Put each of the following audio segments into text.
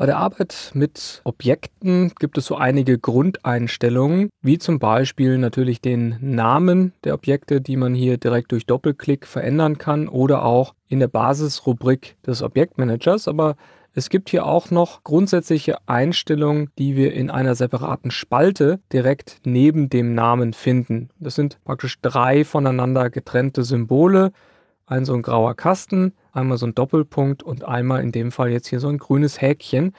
Bei der Arbeit mit Objekten gibt es so einige Grundeinstellungen, wie zum Beispiel natürlich den Namen der Objekte, die man hier direkt durch Doppelklick verändern kann oder auch in der Basisrubrik des Objektmanagers. Aber es gibt hier auch noch grundsätzliche Einstellungen, die wir in einer separaten Spalte direkt neben dem Namen finden. Das sind praktisch drei voneinander getrennte Symbole ein so ein grauer Kasten, einmal so ein Doppelpunkt und einmal in dem Fall jetzt hier so ein grünes Häkchen.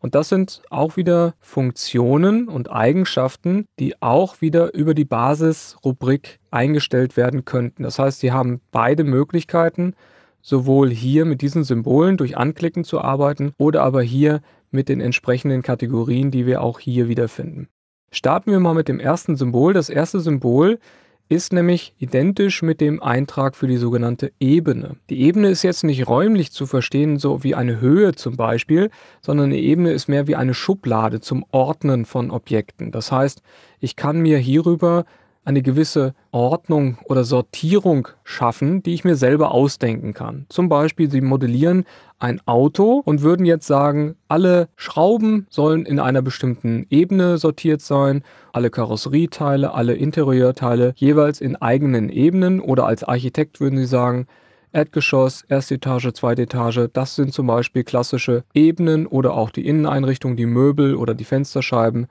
Und das sind auch wieder Funktionen und Eigenschaften, die auch wieder über die Basisrubrik eingestellt werden könnten. Das heißt, Sie haben beide Möglichkeiten, sowohl hier mit diesen Symbolen durch Anklicken zu arbeiten oder aber hier mit den entsprechenden Kategorien, die wir auch hier wiederfinden. Starten wir mal mit dem ersten Symbol. Das erste Symbol ist, ist nämlich identisch mit dem Eintrag für die sogenannte Ebene. Die Ebene ist jetzt nicht räumlich zu verstehen, so wie eine Höhe zum Beispiel, sondern eine Ebene ist mehr wie eine Schublade zum Ordnen von Objekten. Das heißt, ich kann mir hierüber eine gewisse Ordnung oder Sortierung schaffen, die ich mir selber ausdenken kann. Zum Beispiel, Sie modellieren ein Auto und würden jetzt sagen, alle Schrauben sollen in einer bestimmten Ebene sortiert sein, alle Karosserieteile, alle Interieurteile jeweils in eigenen Ebenen oder als Architekt würden Sie sagen, Erdgeschoss, erste Etage, zweite Etage, das sind zum Beispiel klassische Ebenen oder auch die Inneneinrichtung, die Möbel oder die Fensterscheiben,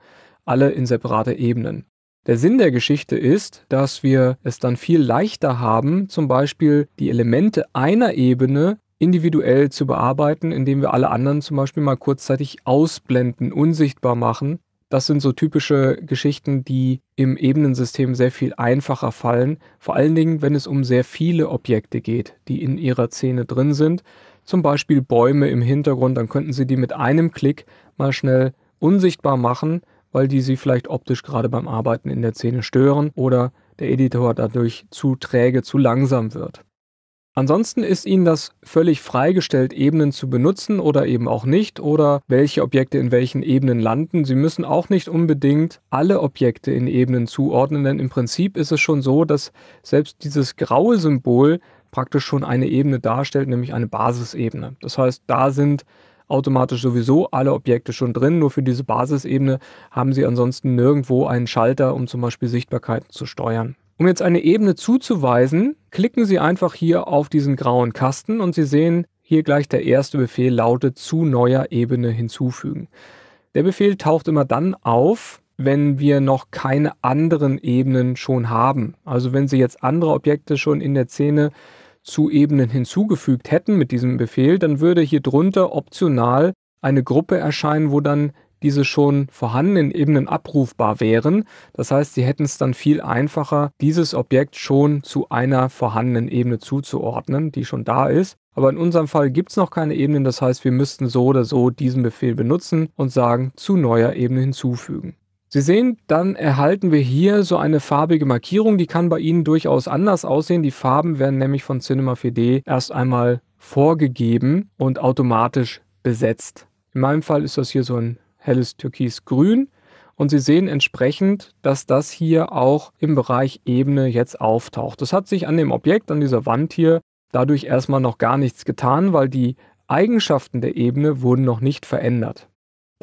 alle in separate Ebenen. Der Sinn der Geschichte ist, dass wir es dann viel leichter haben, zum Beispiel die Elemente einer Ebene individuell zu bearbeiten, indem wir alle anderen zum Beispiel mal kurzzeitig ausblenden, unsichtbar machen. Das sind so typische Geschichten, die im Ebenensystem sehr viel einfacher fallen, vor allen Dingen, wenn es um sehr viele Objekte geht, die in ihrer Szene drin sind. Zum Beispiel Bäume im Hintergrund, dann könnten Sie die mit einem Klick mal schnell unsichtbar machen weil die sie vielleicht optisch gerade beim Arbeiten in der Szene stören oder der Editor dadurch zu träge, zu langsam wird. Ansonsten ist Ihnen das völlig freigestellt, Ebenen zu benutzen oder eben auch nicht oder welche Objekte in welchen Ebenen landen. Sie müssen auch nicht unbedingt alle Objekte in Ebenen zuordnen, denn im Prinzip ist es schon so, dass selbst dieses graue Symbol praktisch schon eine Ebene darstellt, nämlich eine Basisebene. Das heißt, da sind automatisch sowieso alle Objekte schon drin. Nur für diese Basisebene haben Sie ansonsten nirgendwo einen Schalter, um zum Beispiel Sichtbarkeiten zu steuern. Um jetzt eine Ebene zuzuweisen, klicken Sie einfach hier auf diesen grauen Kasten und Sie sehen hier gleich der erste Befehl lautet zu neuer Ebene hinzufügen. Der Befehl taucht immer dann auf, wenn wir noch keine anderen Ebenen schon haben. Also wenn Sie jetzt andere Objekte schon in der Szene zu Ebenen hinzugefügt hätten mit diesem Befehl, dann würde hier drunter optional eine Gruppe erscheinen, wo dann diese schon vorhandenen Ebenen abrufbar wären. Das heißt, Sie hätten es dann viel einfacher, dieses Objekt schon zu einer vorhandenen Ebene zuzuordnen, die schon da ist. Aber in unserem Fall gibt es noch keine Ebenen, das heißt, wir müssten so oder so diesen Befehl benutzen und sagen zu neuer Ebene hinzufügen. Sie sehen, dann erhalten wir hier so eine farbige Markierung, die kann bei Ihnen durchaus anders aussehen. Die Farben werden nämlich von Cinema 4D erst einmal vorgegeben und automatisch besetzt. In meinem Fall ist das hier so ein helles Türkisgrün und Sie sehen entsprechend, dass das hier auch im Bereich Ebene jetzt auftaucht. Das hat sich an dem Objekt, an dieser Wand hier, dadurch erstmal noch gar nichts getan, weil die Eigenschaften der Ebene wurden noch nicht verändert.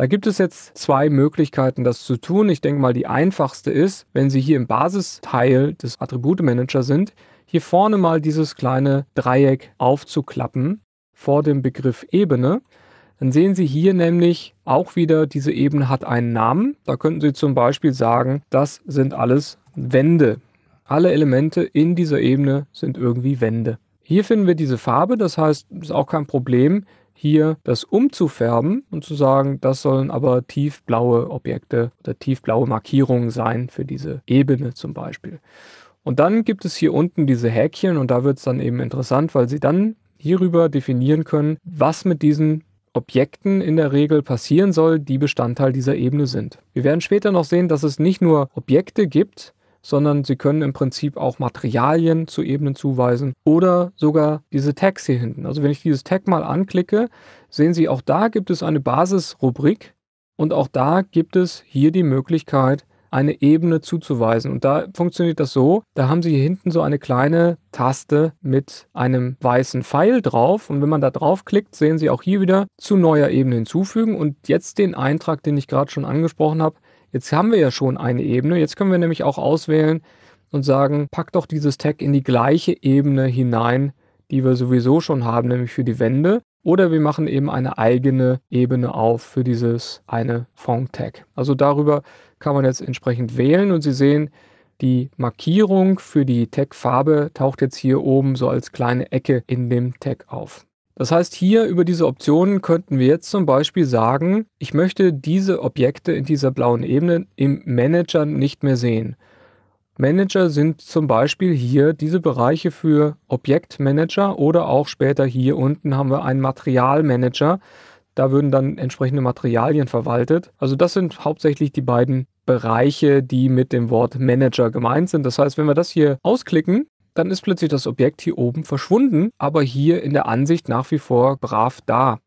Da gibt es jetzt zwei Möglichkeiten, das zu tun. Ich denke mal, die einfachste ist, wenn Sie hier im Basisteil des Attribute sind, hier vorne mal dieses kleine Dreieck aufzuklappen vor dem Begriff Ebene. Dann sehen Sie hier nämlich auch wieder, diese Ebene hat einen Namen. Da könnten Sie zum Beispiel sagen, das sind alles Wände. Alle Elemente in dieser Ebene sind irgendwie Wände. Hier finden wir diese Farbe, das heißt, ist auch kein Problem hier das umzufärben und zu sagen, das sollen aber tiefblaue Objekte oder tiefblaue Markierungen sein für diese Ebene zum Beispiel. Und dann gibt es hier unten diese Häkchen und da wird es dann eben interessant, weil Sie dann hierüber definieren können, was mit diesen Objekten in der Regel passieren soll, die Bestandteil dieser Ebene sind. Wir werden später noch sehen, dass es nicht nur Objekte gibt, sondern Sie können im Prinzip auch Materialien zu Ebenen zuweisen oder sogar diese Tags hier hinten. Also wenn ich dieses Tag mal anklicke, sehen Sie, auch da gibt es eine Basisrubrik und auch da gibt es hier die Möglichkeit, eine Ebene zuzuweisen. Und da funktioniert das so, da haben Sie hier hinten so eine kleine Taste mit einem weißen Pfeil drauf und wenn man da draufklickt, sehen Sie auch hier wieder zu neuer Ebene hinzufügen und jetzt den Eintrag, den ich gerade schon angesprochen habe, Jetzt haben wir ja schon eine Ebene. Jetzt können wir nämlich auch auswählen und sagen, pack doch dieses Tag in die gleiche Ebene hinein, die wir sowieso schon haben, nämlich für die Wände. Oder wir machen eben eine eigene Ebene auf für dieses eine Font-Tag. Also darüber kann man jetzt entsprechend wählen und Sie sehen, die Markierung für die Tag-Farbe taucht jetzt hier oben so als kleine Ecke in dem Tag auf. Das heißt, hier über diese Optionen könnten wir jetzt zum Beispiel sagen, ich möchte diese Objekte in dieser blauen Ebene im Manager nicht mehr sehen. Manager sind zum Beispiel hier diese Bereiche für Objektmanager oder auch später hier unten haben wir einen Materialmanager. Da würden dann entsprechende Materialien verwaltet. Also das sind hauptsächlich die beiden Bereiche, die mit dem Wort Manager gemeint sind. Das heißt, wenn wir das hier ausklicken, dann ist plötzlich das Objekt hier oben verschwunden, aber hier in der Ansicht nach wie vor brav da.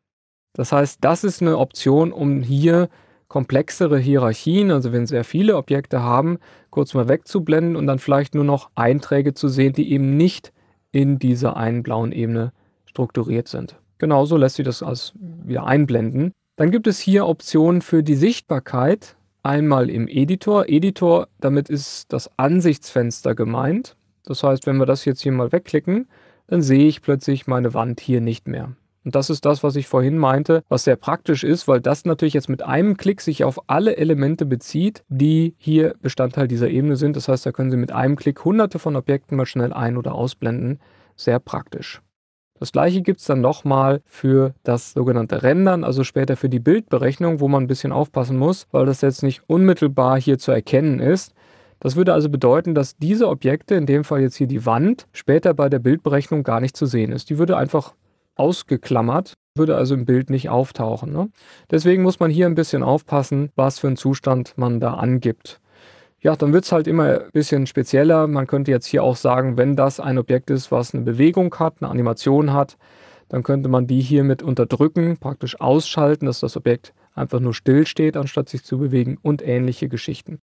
Das heißt, das ist eine Option, um hier komplexere Hierarchien, also wenn sehr viele Objekte haben, kurz mal wegzublenden und dann vielleicht nur noch Einträge zu sehen, die eben nicht in dieser einen blauen Ebene strukturiert sind. Genauso lässt sich das als wieder einblenden. Dann gibt es hier Optionen für die Sichtbarkeit. Einmal im Editor. Editor, damit ist das Ansichtsfenster gemeint. Das heißt, wenn wir das jetzt hier mal wegklicken, dann sehe ich plötzlich meine Wand hier nicht mehr. Und das ist das, was ich vorhin meinte, was sehr praktisch ist, weil das natürlich jetzt mit einem Klick sich auf alle Elemente bezieht, die hier Bestandteil dieser Ebene sind. Das heißt, da können Sie mit einem Klick hunderte von Objekten mal schnell ein- oder ausblenden. Sehr praktisch. Das gleiche gibt es dann nochmal für das sogenannte Rendern, also später für die Bildberechnung, wo man ein bisschen aufpassen muss, weil das jetzt nicht unmittelbar hier zu erkennen ist. Das würde also bedeuten, dass diese Objekte, in dem Fall jetzt hier die Wand, später bei der Bildberechnung gar nicht zu sehen ist. Die würde einfach ausgeklammert, würde also im Bild nicht auftauchen. Ne? Deswegen muss man hier ein bisschen aufpassen, was für einen Zustand man da angibt. Ja, dann wird es halt immer ein bisschen spezieller. Man könnte jetzt hier auch sagen, wenn das ein Objekt ist, was eine Bewegung hat, eine Animation hat, dann könnte man die hiermit unterdrücken, praktisch ausschalten, dass das Objekt einfach nur still steht, anstatt sich zu bewegen und ähnliche Geschichten.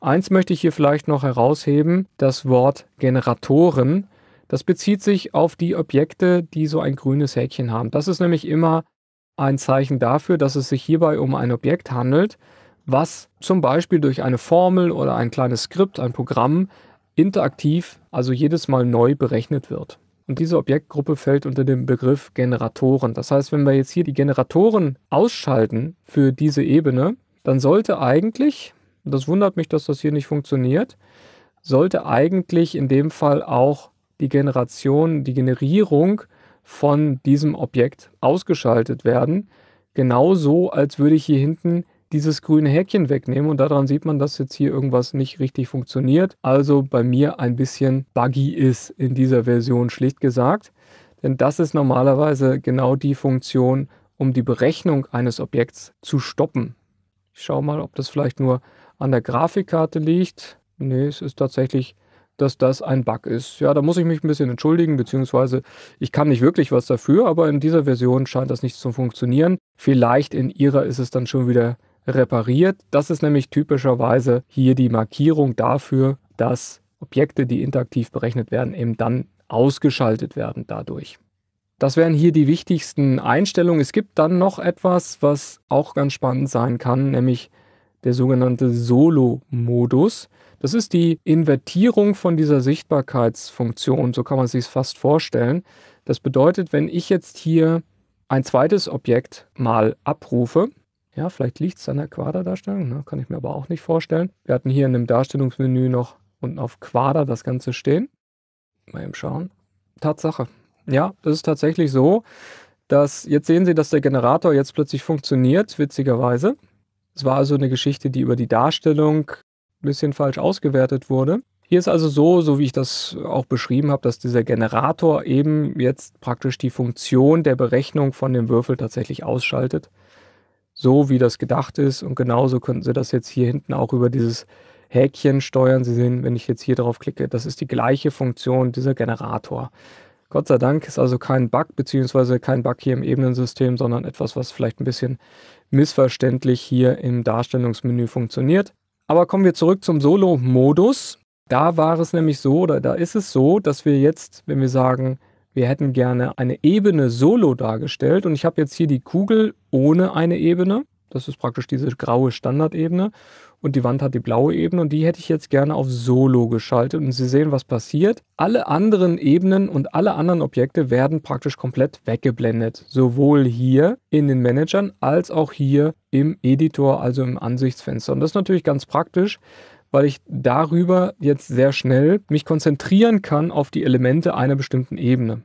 Eins möchte ich hier vielleicht noch herausheben, das Wort Generatoren. Das bezieht sich auf die Objekte, die so ein grünes Häkchen haben. Das ist nämlich immer ein Zeichen dafür, dass es sich hierbei um ein Objekt handelt, was zum Beispiel durch eine Formel oder ein kleines Skript, ein Programm interaktiv, also jedes Mal neu berechnet wird. Und diese Objektgruppe fällt unter den Begriff Generatoren. Das heißt, wenn wir jetzt hier die Generatoren ausschalten für diese Ebene, dann sollte eigentlich das wundert mich, dass das hier nicht funktioniert, sollte eigentlich in dem Fall auch die Generation, die Generierung von diesem Objekt ausgeschaltet werden. Genauso, als würde ich hier hinten dieses grüne Häkchen wegnehmen und daran sieht man, dass jetzt hier irgendwas nicht richtig funktioniert. Also bei mir ein bisschen buggy ist in dieser Version, schlicht gesagt. Denn das ist normalerweise genau die Funktion, um die Berechnung eines Objekts zu stoppen. Ich schaue mal, ob das vielleicht nur an der Grafikkarte liegt. Nee, es ist tatsächlich, dass das ein Bug ist. Ja, da muss ich mich ein bisschen entschuldigen, beziehungsweise ich kann nicht wirklich was dafür, aber in dieser Version scheint das nicht zu funktionieren. Vielleicht in ihrer ist es dann schon wieder repariert. Das ist nämlich typischerweise hier die Markierung dafür, dass Objekte, die interaktiv berechnet werden, eben dann ausgeschaltet werden dadurch. Das wären hier die wichtigsten Einstellungen. Es gibt dann noch etwas, was auch ganz spannend sein kann, nämlich der sogenannte Solo-Modus. Das ist die Invertierung von dieser Sichtbarkeitsfunktion, so kann man sich es fast vorstellen. Das bedeutet, wenn ich jetzt hier ein zweites Objekt mal abrufe, ja, vielleicht liegt es an der Quaderdarstellung, ne? kann ich mir aber auch nicht vorstellen. Wir hatten hier in dem Darstellungsmenü noch unten auf Quader das Ganze stehen. Mal eben schauen. Tatsache. Ja, das ist tatsächlich so, dass jetzt sehen Sie, dass der Generator jetzt plötzlich funktioniert, witzigerweise. Es war also eine Geschichte, die über die Darstellung ein bisschen falsch ausgewertet wurde. Hier ist also so, so wie ich das auch beschrieben habe, dass dieser Generator eben jetzt praktisch die Funktion der Berechnung von dem Würfel tatsächlich ausschaltet. So wie das gedacht ist und genauso könnten Sie das jetzt hier hinten auch über dieses Häkchen steuern. Sie sehen, wenn ich jetzt hier drauf klicke, das ist die gleiche Funktion dieser Generator. Gott sei Dank ist also kein Bug, beziehungsweise kein Bug hier im Ebenensystem, sondern etwas, was vielleicht ein bisschen missverständlich hier im Darstellungsmenü funktioniert. Aber kommen wir zurück zum Solo-Modus. Da war es nämlich so, oder da ist es so, dass wir jetzt, wenn wir sagen, wir hätten gerne eine Ebene solo dargestellt und ich habe jetzt hier die Kugel ohne eine Ebene, das ist praktisch diese graue Standardebene. Und die Wand hat die blaue Ebene und die hätte ich jetzt gerne auf Solo geschaltet. Und Sie sehen, was passiert. Alle anderen Ebenen und alle anderen Objekte werden praktisch komplett weggeblendet. Sowohl hier in den Managern als auch hier im Editor, also im Ansichtsfenster. Und das ist natürlich ganz praktisch, weil ich darüber jetzt sehr schnell mich konzentrieren kann auf die Elemente einer bestimmten Ebene.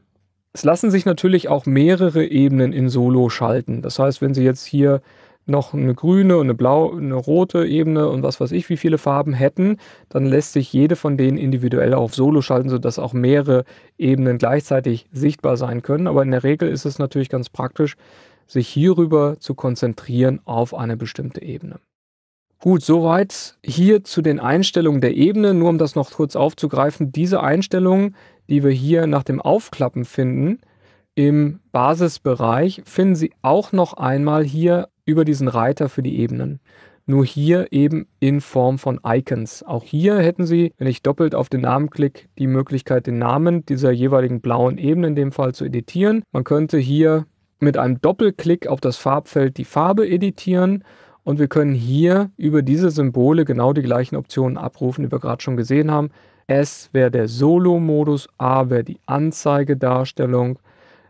Es lassen sich natürlich auch mehrere Ebenen in Solo schalten. Das heißt, wenn Sie jetzt hier noch eine grüne und eine blaue, eine rote Ebene und was weiß ich, wie viele Farben hätten, dann lässt sich jede von denen individuell auf Solo schalten, sodass auch mehrere Ebenen gleichzeitig sichtbar sein können. Aber in der Regel ist es natürlich ganz praktisch, sich hierüber zu konzentrieren auf eine bestimmte Ebene. Gut, soweit hier zu den Einstellungen der Ebene. Nur um das noch kurz aufzugreifen, diese Einstellungen, die wir hier nach dem Aufklappen finden, im Basisbereich finden Sie auch noch einmal hier über diesen Reiter für die Ebenen. Nur hier eben in Form von Icons. Auch hier hätten Sie, wenn ich doppelt auf den Namen klicke, die Möglichkeit, den Namen dieser jeweiligen blauen Ebene in dem Fall zu editieren. Man könnte hier mit einem Doppelklick auf das Farbfeld die Farbe editieren und wir können hier über diese Symbole genau die gleichen Optionen abrufen, die wir gerade schon gesehen haben. S wäre der Solo-Modus, A wäre die Anzeigedarstellung,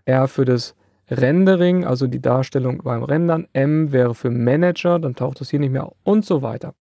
R für das Rendering, also die Darstellung beim Rendern. M wäre für Manager, dann taucht es hier nicht mehr auf und so weiter.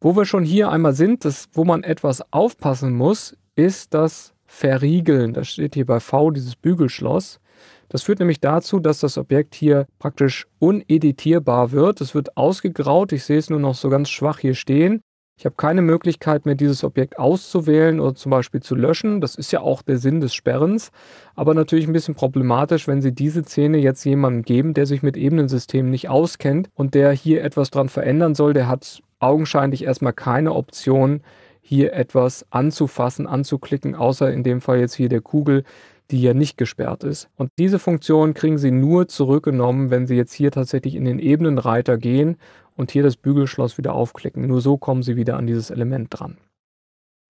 Wo wir schon hier einmal sind, das, wo man etwas aufpassen muss, ist das Verriegeln. Das steht hier bei V, dieses Bügelschloss. Das führt nämlich dazu, dass das Objekt hier praktisch uneditierbar wird. Es wird ausgegraut. Ich sehe es nur noch so ganz schwach hier stehen. Ich habe keine Möglichkeit mehr, dieses Objekt auszuwählen oder zum Beispiel zu löschen. Das ist ja auch der Sinn des Sperrens. Aber natürlich ein bisschen problematisch, wenn Sie diese Szene jetzt jemandem geben, der sich mit Ebenensystemen nicht auskennt und der hier etwas dran verändern soll. Der hat augenscheinlich erstmal keine Option, hier etwas anzufassen, anzuklicken, außer in dem Fall jetzt hier der Kugel, die ja nicht gesperrt ist. Und diese Funktion kriegen Sie nur zurückgenommen, wenn Sie jetzt hier tatsächlich in den Ebenenreiter gehen und hier das Bügelschloss wieder aufklicken. Nur so kommen Sie wieder an dieses Element dran.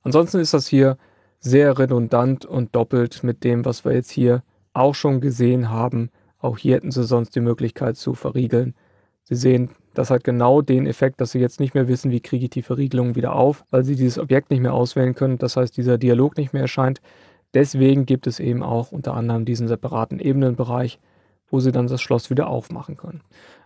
Ansonsten ist das hier sehr redundant und doppelt mit dem, was wir jetzt hier auch schon gesehen haben. Auch hier hätten Sie sonst die Möglichkeit zu verriegeln. Sie sehen, das hat genau den Effekt, dass Sie jetzt nicht mehr wissen, wie kriege ich die Verriegelung wieder auf, weil Sie dieses Objekt nicht mehr auswählen können. Das heißt, dieser Dialog nicht mehr erscheint. Deswegen gibt es eben auch unter anderem diesen separaten Ebenenbereich, wo Sie dann das Schloss wieder aufmachen können.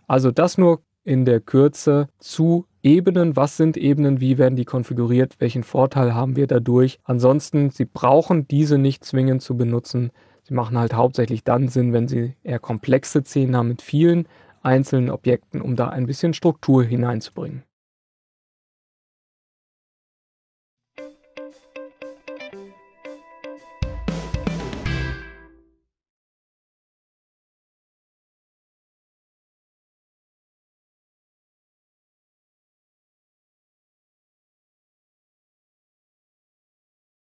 Also das nur in der Kürze zu Ebenen, was sind Ebenen, wie werden die konfiguriert, welchen Vorteil haben wir dadurch. Ansonsten, Sie brauchen diese nicht zwingend zu benutzen. Sie machen halt hauptsächlich dann Sinn, wenn Sie eher komplexe Szenen haben mit vielen einzelnen Objekten, um da ein bisschen Struktur hineinzubringen.